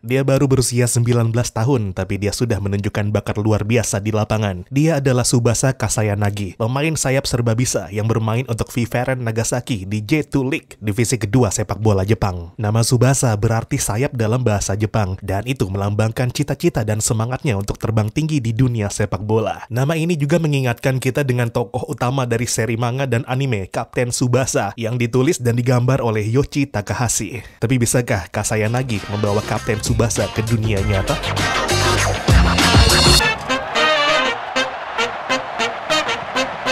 Dia baru berusia 19 tahun, tapi dia sudah menunjukkan bakat luar biasa di lapangan. Dia adalah Subasa Kasayanagi, pemain sayap serba bisa yang bermain untuk Viveren Nagasaki di J2 League, divisi kedua sepak bola Jepang. Nama Subasa berarti sayap dalam bahasa Jepang, dan itu melambangkan cita-cita dan semangatnya untuk terbang tinggi di dunia sepak bola. Nama ini juga mengingatkan kita dengan tokoh utama dari seri manga dan anime, Kapten Subasa, yang ditulis dan digambar oleh Yoshi Takahashi. Tapi bisakah Kasayanagi membawa Kapten Tsubasa ke dunia nyata?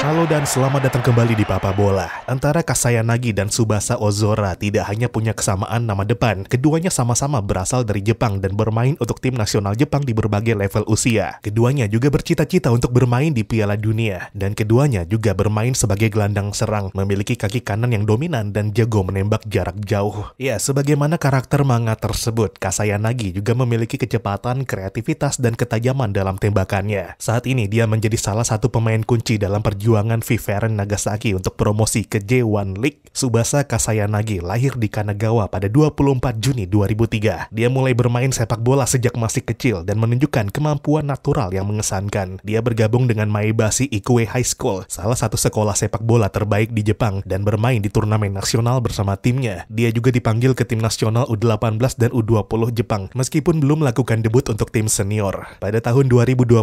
Halo dan selamat datang kembali di Papa Bola. Antara Kasayanagi dan Subasa Ozora tidak hanya punya kesamaan nama depan, keduanya sama-sama berasal dari Jepang dan bermain untuk tim nasional Jepang di berbagai level usia. Keduanya juga bercita-cita untuk bermain di Piala Dunia, dan keduanya juga bermain sebagai gelandang serang, memiliki kaki kanan yang dominan dan jago menembak jarak jauh. Ya, sebagaimana karakter manga tersebut, Kasayanagi juga memiliki kecepatan, kreativitas, dan ketajaman dalam tembakannya. Saat ini dia menjadi salah satu pemain kunci dalam perjuangan perjuangan Viveren Nagasaki untuk promosi ke J1 League, Subasa Kasayanagi lahir di Kanagawa pada 24 Juni 2003. Dia mulai bermain sepak bola sejak masih kecil dan menunjukkan kemampuan natural yang mengesankan. Dia bergabung dengan Maebashi Ikue High School, salah satu sekolah sepak bola terbaik di Jepang dan bermain di turnamen nasional bersama timnya. Dia juga dipanggil ke tim nasional U18 dan U20 Jepang meskipun belum melakukan debut untuk tim senior. Pada tahun 2022,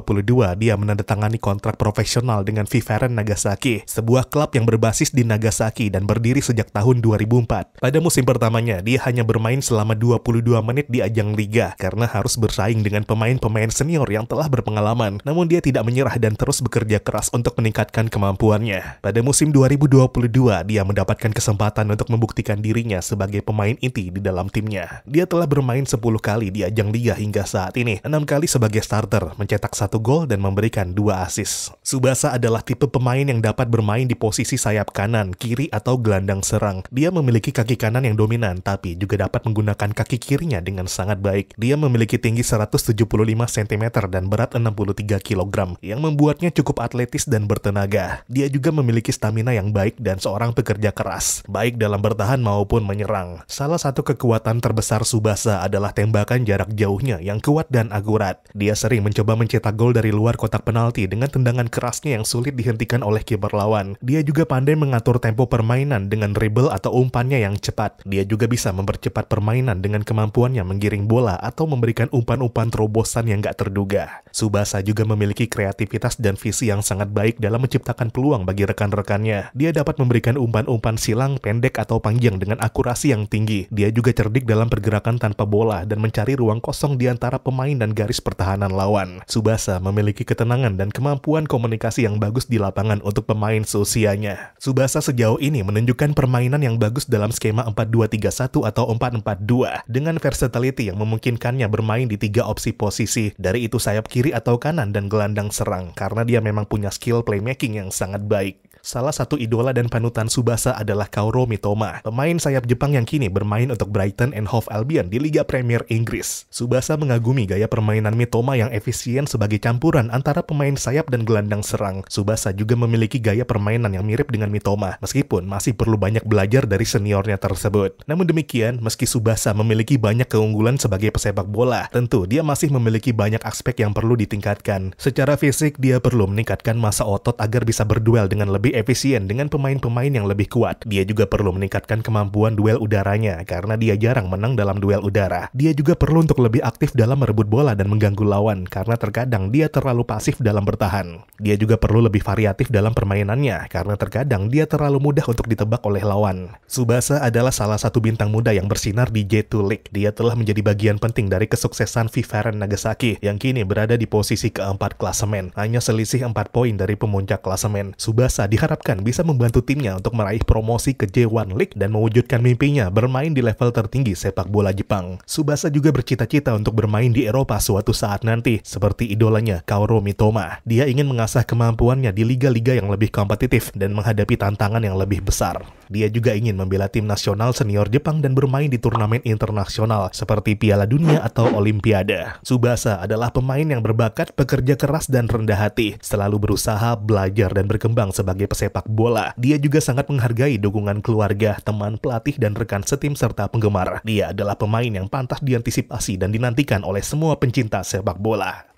dia menandatangani kontrak profesional dengan Viveren Nagasaki Nagasaki, sebuah klub yang berbasis di Nagasaki dan berdiri sejak tahun 2004. Pada musim pertamanya, dia hanya bermain selama 22 menit di ajang liga karena harus bersaing dengan pemain-pemain senior yang telah berpengalaman. Namun dia tidak menyerah dan terus bekerja keras untuk meningkatkan kemampuannya. Pada musim 2022, dia mendapatkan kesempatan untuk membuktikan dirinya sebagai pemain inti di dalam timnya. Dia telah bermain 10 kali di ajang liga hingga saat ini, enam kali sebagai starter, mencetak satu gol dan memberikan dua assist. Subasa adalah tipe pemain pemain yang dapat bermain di posisi sayap kanan, kiri, atau gelandang serang. Dia memiliki kaki kanan yang dominan, tapi juga dapat menggunakan kaki kirinya dengan sangat baik. Dia memiliki tinggi 175 cm dan berat 63 kg, yang membuatnya cukup atletis dan bertenaga. Dia juga memiliki stamina yang baik dan seorang pekerja keras, baik dalam bertahan maupun menyerang. Salah satu kekuatan terbesar Subasa adalah tembakan jarak jauhnya yang kuat dan akurat. Dia sering mencoba mencetak gol dari luar kotak penalti dengan tendangan kerasnya yang sulit dihentikan oleh kiper lawan. Dia juga pandai mengatur tempo permainan dengan dribble atau umpannya yang cepat. Dia juga bisa mempercepat permainan dengan kemampuannya menggiring bola atau memberikan umpan-umpan terobosan yang gak terduga. Subasa juga memiliki kreativitas dan visi yang sangat baik dalam menciptakan peluang bagi rekan-rekannya. Dia dapat memberikan umpan-umpan silang pendek atau panjang dengan akurasi yang tinggi. Dia juga cerdik dalam pergerakan tanpa bola dan mencari ruang kosong di antara pemain dan garis pertahanan lawan. Subasa memiliki ketenangan dan kemampuan komunikasi yang bagus di lapangan tantangan untuk pemain seusianya. Subasa sejauh ini menunjukkan permainan yang bagus dalam skema 4-2-3-1 atau 4-4-2 dengan versatility yang memungkinkannya bermain di tiga opsi posisi, dari itu sayap kiri atau kanan dan gelandang serang karena dia memang punya skill playmaking yang sangat baik. Salah satu idola dan panutan Subasa adalah Kaoru Mitoma, pemain sayap Jepang yang kini bermain untuk Brighton and Hove Albion di Liga Premier Inggris. Subasa mengagumi gaya permainan Mitoma yang efisien sebagai campuran antara pemain sayap dan gelandang serang. Subasa juga memiliki gaya permainan yang mirip dengan Mitoma, meskipun masih perlu banyak belajar dari seniornya tersebut. Namun demikian, meski Subasa memiliki banyak keunggulan sebagai pesepak bola, tentu dia masih memiliki banyak aspek yang perlu ditingkatkan. Secara fisik, dia perlu meningkatkan masa otot agar bisa berduel dengan lebih efisien dengan pemain-pemain yang lebih kuat. Dia juga perlu meningkatkan kemampuan duel udaranya karena dia jarang menang dalam duel udara. Dia juga perlu untuk lebih aktif dalam merebut bola dan mengganggu lawan karena terkadang dia terlalu pasif dalam bertahan. Dia juga perlu lebih variatif dalam permainannya karena terkadang dia terlalu mudah untuk ditebak oleh lawan. Subasa adalah salah satu bintang muda yang bersinar di J2 League. Dia telah menjadi bagian penting dari kesuksesan Viveren Nagasaki yang kini berada di posisi keempat klasemen. Hanya selisih 4 poin dari pemuncak klasemen. Subasa di diharapkan bisa membantu timnya untuk meraih promosi ke J1 League dan mewujudkan mimpinya bermain di level tertinggi sepak bola Jepang. Subasa juga bercita-cita untuk bermain di Eropa suatu saat nanti, seperti idolanya Kaoru Mitoma. Dia ingin mengasah kemampuannya di liga-liga yang lebih kompetitif dan menghadapi tantangan yang lebih besar. Dia juga ingin membela tim nasional senior Jepang dan bermain di turnamen internasional seperti Piala Dunia atau Olimpiade. Subasa adalah pemain yang berbakat, pekerja keras dan rendah hati, selalu berusaha, belajar, dan berkembang sebagai pesepak bola. Dia juga sangat menghargai dukungan keluarga, teman pelatih, dan rekan setim serta penggemar. Dia adalah pemain yang pantas diantisipasi dan dinantikan oleh semua pencinta sepak bola.